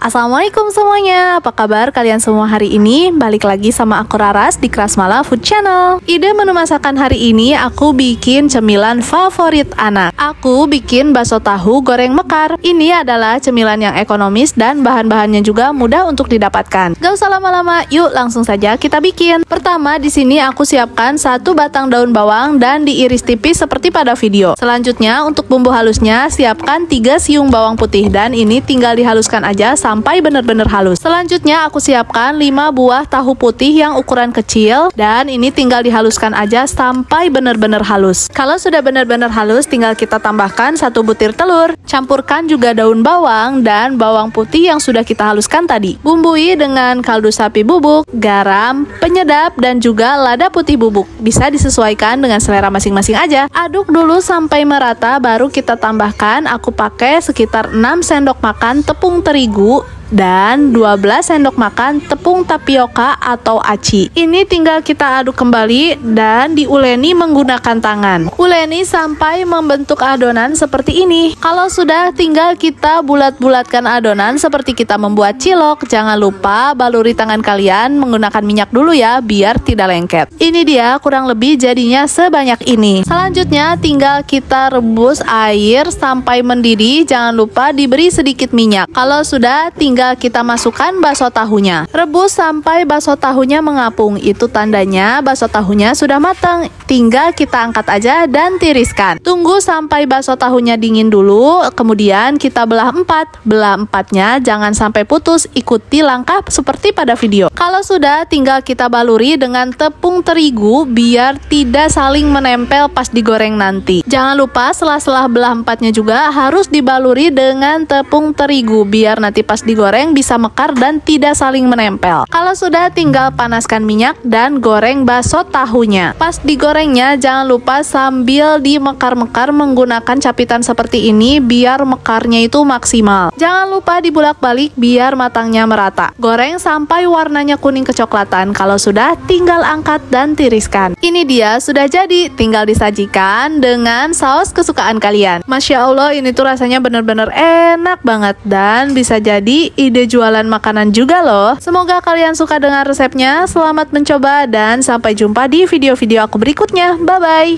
Assalamualaikum semuanya, apa kabar kalian semua hari ini? Balik lagi sama aku Raras di Krasmala Food Channel Ide menu masakan hari ini aku bikin cemilan favorit anak Aku bikin bakso tahu goreng mekar Ini adalah cemilan yang ekonomis dan bahan-bahannya juga mudah untuk didapatkan Gak usah lama-lama, yuk langsung saja kita bikin Pertama di sini aku siapkan satu batang daun bawang dan diiris tipis seperti pada video Selanjutnya untuk bumbu halusnya siapkan 3 siung bawang putih dan ini tinggal dihaluskan aja sampai benar-benar halus. Selanjutnya aku siapkan 5 buah tahu putih yang ukuran kecil dan ini tinggal dihaluskan aja sampai benar-benar halus. Kalau sudah benar-benar halus tinggal kita tambahkan satu butir telur. Campurkan juga daun bawang dan bawang putih yang sudah kita haluskan tadi. Bumbui dengan kaldu sapi bubuk, garam, penyedap dan juga lada putih bubuk. Bisa disesuaikan dengan selera masing-masing aja. Aduk dulu sampai merata baru kita tambahkan aku pakai sekitar 6 sendok makan tepung terigu dan 12 sendok makan tepung tapioka atau aci. Ini tinggal kita aduk kembali dan diuleni menggunakan tangan. Uleni sampai membentuk adonan seperti ini. Kalau sudah tinggal kita bulat-bulatkan adonan seperti kita membuat cilok. Jangan lupa baluri tangan kalian menggunakan minyak dulu ya biar tidak lengket. Ini dia kurang lebih jadinya sebanyak ini. Selanjutnya tinggal kita rebus air sampai mendidih. Jangan lupa diberi sedikit minyak. Kalau sudah tinggal Tinggal kita masukkan bakso tahunya. Rebus sampai bakso tahunya mengapung. Itu tandanya bakso tahunya sudah matang. Tinggal kita angkat aja dan tiriskan. Tunggu sampai bakso tahunya dingin dulu, kemudian kita belah empat. Belah empatnya jangan sampai putus, ikuti langkah seperti pada video. Kalau sudah, tinggal kita baluri dengan tepung terigu biar tidak saling menempel pas digoreng nanti. Jangan lupa setelah-setelah belah empatnya juga harus dibaluri dengan tepung terigu biar nanti pas digoreng goreng bisa mekar dan tidak saling menempel. Kalau sudah tinggal panaskan minyak dan goreng bakso tahunya. Pas digorengnya jangan lupa sambil dimekar-mekar menggunakan capitan seperti ini biar mekarnya itu maksimal. Jangan lupa dibulak-balik biar matangnya merata. Goreng sampai warnanya kuning kecoklatan. Kalau sudah tinggal angkat dan tiriskan. Ini dia sudah jadi, tinggal disajikan dengan saus kesukaan kalian. Masya Allah ini tuh rasanya benar-benar enak banget dan bisa jadi ide jualan makanan juga loh. Semoga kalian suka dengan resepnya, selamat mencoba dan sampai jumpa di video-video aku berikutnya. Bye-bye!